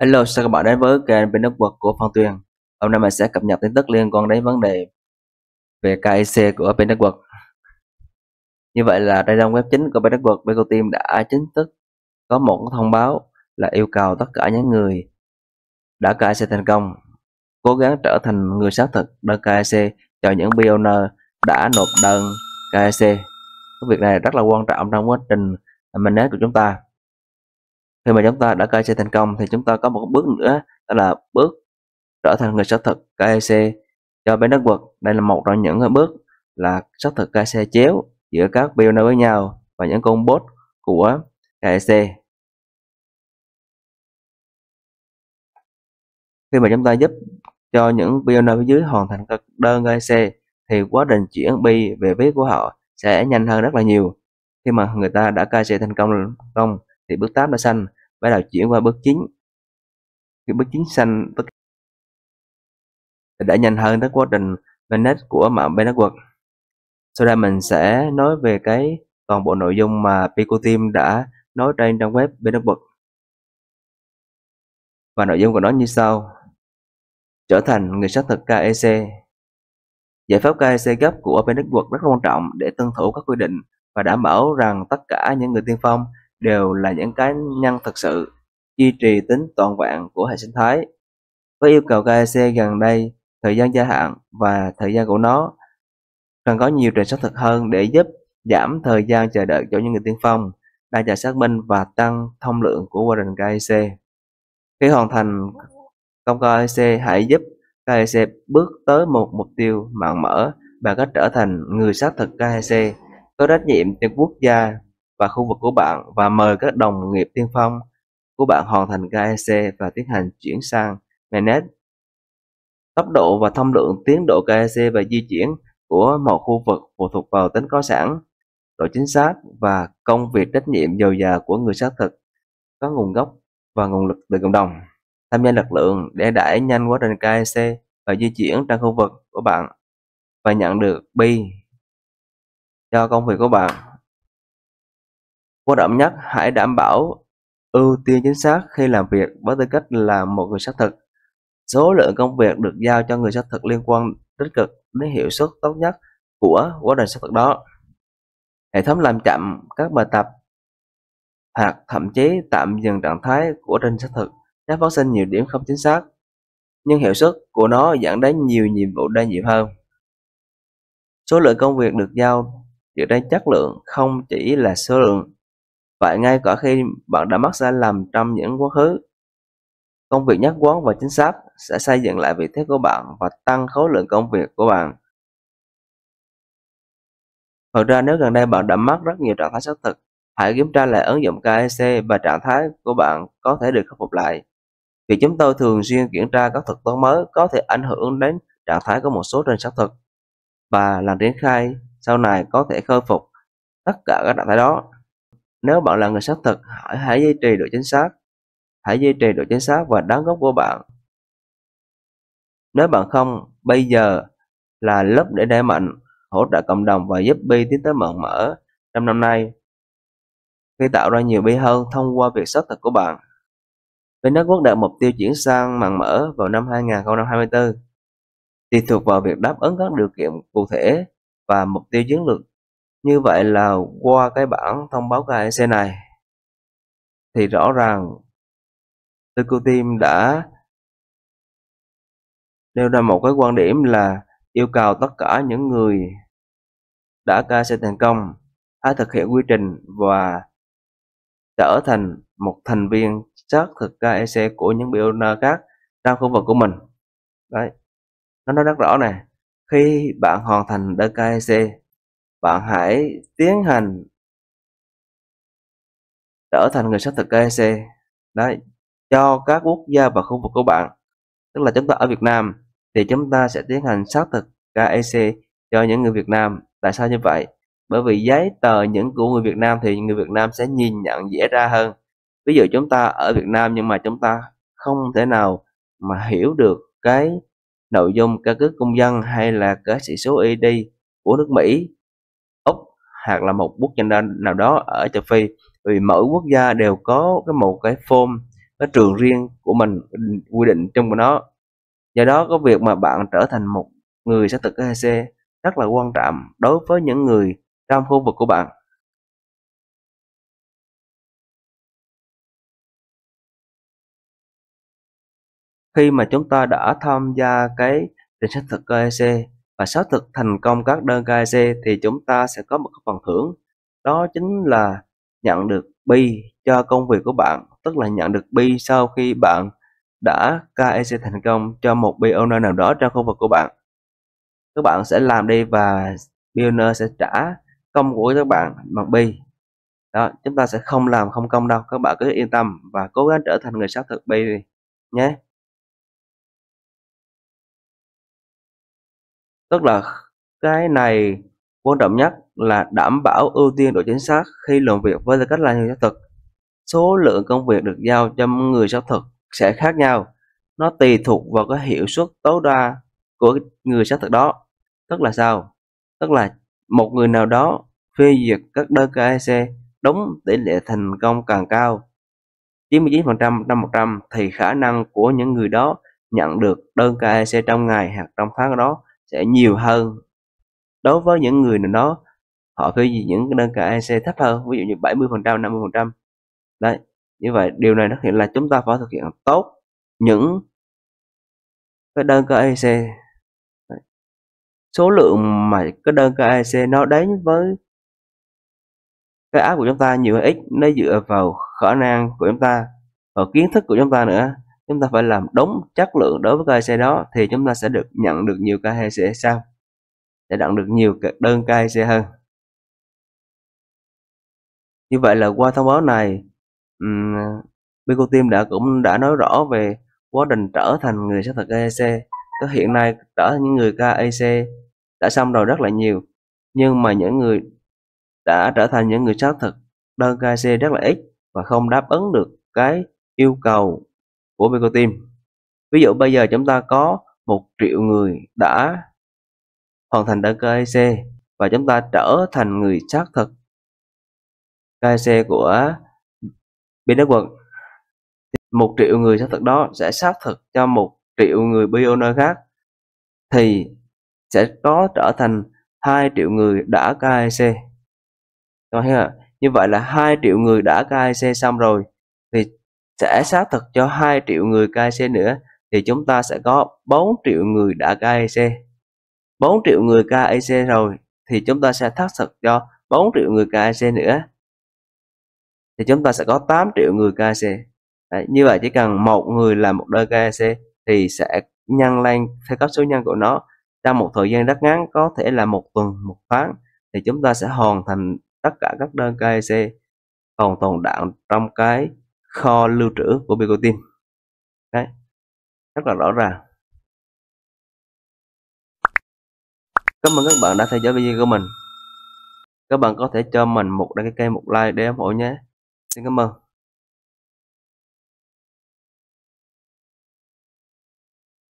Hello, chào các bạn đến với kênh bên nước Việt của Phong Tuyền. Hôm nay mình sẽ cập nhật tin tức liên quan đến vấn đề về KIC của bên nước Việt. Như vậy là đây trong web chính của bên nước Việt, Beko Team đã chính thức có một thông báo là yêu cầu tất cả những người đã KIC thành công cố gắng trở thành người xác thực đơn KIC cho những pioneer đã nộp đơn KIC. Cái việc này rất là quan trọng trong quá trình mình của chúng ta khi mà chúng ta đã KYC thành công thì chúng ta có một bước nữa đó là bước trở thành người xác thực KYC cho bên đất quật đây là một trong những bước là xác thực KYC chéo giữa các pioneer với nhau và những con bot của KYC khi mà chúng ta giúp cho những pioneer phía dưới hoàn thành các đơn KYC thì quá trình chuyển bi về viết của họ sẽ nhanh hơn rất là nhiều khi mà người ta đã KYC thành công công thì bước 8 đã xanh bắt đầu chuyển qua bước chính cái bước chính xanh bước đã nhanh hơn tới quá trình manage của mạng Benawork. Sau đây mình sẽ nói về cái toàn bộ nội dung mà Pico Team đã nói trên trang web Benawork. Và nội dung của nó như sau. Trở thành người xác thực KEC. Giải pháp KEC gấp của Open Network rất quan trọng để tuân thủ các quy định và đảm bảo rằng tất cả những người tiên phong đều là những cá nhân thực sự duy trì tính toàn vẹn của hệ sinh thái. Với yêu cầu KEC gần đây, thời gian gia hạn và thời gian của nó cần có nhiều trình xác thực hơn để giúp giảm thời gian chờ đợi cho những người tiên phong, đang chờ xác minh và tăng thông lượng của quá trình KEC. Khi hoàn thành công KEC, hãy giúp KEC bước tới một mục tiêu mạng mở và cách trở thành người xác thực KEC có trách nhiệm cho quốc gia và khu vực của bạn và mời các đồng nghiệp tiên phong của bạn hoàn thành KEC và tiến hành chuyển sang Manage. Tốc độ và thông lượng tiến độ KEC và di chuyển của một khu vực phụ thuộc vào tính có sẵn, độ chính xác và công việc trách nhiệm dồi dào của người xác thực có nguồn gốc và nguồn lực từ cộng đồng. Tham gia lực lượng để đẩy nhanh quá trình KEC và di chuyển trong khu vực của bạn và nhận được bi e cho công việc của bạn Quan trọng nhất, hãy đảm bảo ưu tiên chính xác khi làm việc với tư cách là một người xác thực. Số lượng công việc được giao cho người xác thực liên quan tích cực đến hiệu suất tốt nhất của quá trình xác thực đó. Hệ thống làm chậm các bài tập hoặc thậm chí tạm dừng trạng thái của trình xác thực đã phát sinh nhiều điểm không chính xác nhưng hiệu suất của nó dẫn đến nhiều nhiệm vụ đa nhiệm hơn. Số lượng công việc được giao dựa trên chất lượng không chỉ là số lượng Vậy ngay cả khi bạn đã mắc sai lầm trong những quá khứ, công việc nhất quán và chính xác sẽ xây dựng lại vị thế của bạn và tăng khối lượng công việc của bạn. Thật ra nếu gần đây bạn đã mắc rất nhiều trạng thái xác thực, hãy kiểm tra lại ứng dụng KEC và trạng thái của bạn có thể được khắc phục lại. Vì chúng tôi thường xuyên kiểm tra các thuật toán mới có thể ảnh hưởng đến trạng thái của một số trên xác thực và lần triển khai sau này có thể khôi phục tất cả các trạng thái đó. Nếu bạn là người xác thực, hãy hãy duy trì độ chính xác. Hãy duy trì độ chính xác và đáng gốc của bạn. Nếu bạn không, bây giờ là lớp để đẩy mạnh, hỗ trợ cộng đồng và giúp bi tiến tới mộng mở trong năm nay. Khi tạo ra nhiều bi hơn thông qua việc xác thực của bạn. Vinawork đạt mục tiêu chuyển sang màn mở vào năm 2024, tùy thuộc vào việc đáp ứng các điều kiện cụ thể và mục tiêu chiến lược như vậy là qua cái bản thông báo KEC này thì rõ ràng Team đã nêu ra một cái quan điểm là yêu cầu tất cả những người đã KEC thành công hãy thực hiện quy trình và trở thành một thành viên xác thực KEC của những builder khác trong khu vực của mình. Đấy. Nó nói rất rõ này, khi bạn hoàn thành KEC bạn hãy tiến hành trở thành người xác thực EEC đấy cho các quốc gia và khu vực của bạn tức là chúng ta ở Việt Nam thì chúng ta sẽ tiến hành xác thực KEC cho những người Việt Nam tại sao như vậy bởi vì giấy tờ những của người Việt Nam thì người Việt Nam sẽ nhìn nhận dễ ra hơn ví dụ chúng ta ở Việt Nam nhưng mà chúng ta không thể nào mà hiểu được cái nội dung căn cước công dân hay là cái sĩ số ID của nước Mỹ hoặc là một quốc gia nào đó ở châu Phi vì mỗi quốc gia đều có cái một cái form cái trường riêng của mình quy định trong của nó do đó có việc mà bạn trở thành một người xã thực EC rất là quan trọng đối với những người trong khu vực của bạn khi mà chúng ta đã tham gia cái trình sách thực EC và xác thực thành công các đơn KEC thì chúng ta sẽ có một phần thưởng đó chính là nhận được bi cho công việc của bạn tức là nhận được bi sau khi bạn đã KEC thành công cho một BON nào đó trong khu vực của bạn các bạn sẽ làm đi và BON sẽ trả công của các bạn bằng bi đó chúng ta sẽ không làm không công đâu các bạn cứ yên tâm và cố gắng trở thành người xác thực bi nhé tức là cái này quan trọng nhất là đảm bảo ưu tiên độ chính xác khi làm việc với tư cách là người xác thực số lượng công việc được giao cho người xác thực sẽ khác nhau nó tùy thuộc vào cái hiệu suất tối đa của người xác thực đó tức là sao tức là một người nào đó phê duyệt các đơn KEC đúng tỷ lệ thành công càng cao 99% trong 100 thì khả năng của những người đó nhận được đơn KEC trong ngày hoặc trong tháng đó sẽ nhiều hơn đối với những người nào đó họ phê duyệt những đơn cả EC thấp hơn ví dụ như 70 phần trăm 50 phần trăm đấy như vậy điều này nó hiện là chúng ta phải thực hiện tốt những cái đơn ca EC đấy. số lượng mà cái đơn ca EC nó đến với cái áp của chúng ta nhiều hay ít nó dựa vào khả năng của chúng ta và kiến thức của chúng ta nữa chúng ta phải làm đúng chất lượng đối với cây xe đó thì chúng ta sẽ được nhận được nhiều KHC sau sẽ nhận được nhiều đơn cây xe hơn như vậy là qua thông báo này um, Bico Team đã cũng đã nói rõ về quá trình trở thành người xác thực KEC có hiện nay trở thành những người KEC đã xong rồi rất là nhiều nhưng mà những người đã trở thành những người xác thực đơn KEC rất là ít và không đáp ứng được cái yêu cầu của Picoteam. Ví dụ bây giờ chúng ta có một triệu người đã hoàn thành đăng ký KEC và chúng ta trở thành người xác thực KEC của Network. Một triệu người xác thực đó sẽ xác thực cho một triệu người Pioneer khác thì sẽ có trở thành 2 triệu người đã KEC. Các bạn thấy Như vậy là 2 triệu người đã KEC xong rồi sẽ xác thực cho 2 triệu người KIC nữa thì chúng ta sẽ có 4 triệu người đã KIC. E 4 triệu người KIC e rồi thì chúng ta sẽ xác thực cho 4 triệu người KIC e nữa. Thì chúng ta sẽ có 8 triệu người KIC. Đấy, như vậy chỉ cần một người làm một đơn KIC thì sẽ nhân lên theo cấp số nhân của nó trong một thời gian rất ngắn có thể là một tuần một tháng thì chúng ta sẽ hoàn thành tất cả các đơn KIC còn tồn đọng trong cái kho lưu trữ của Bicotin đấy rất là rõ ràng Cảm ơn các bạn đã theo dõi video của mình các bạn có thể cho mình một đăng ký kênh một like để ủng hộ nhé xin cảm ơn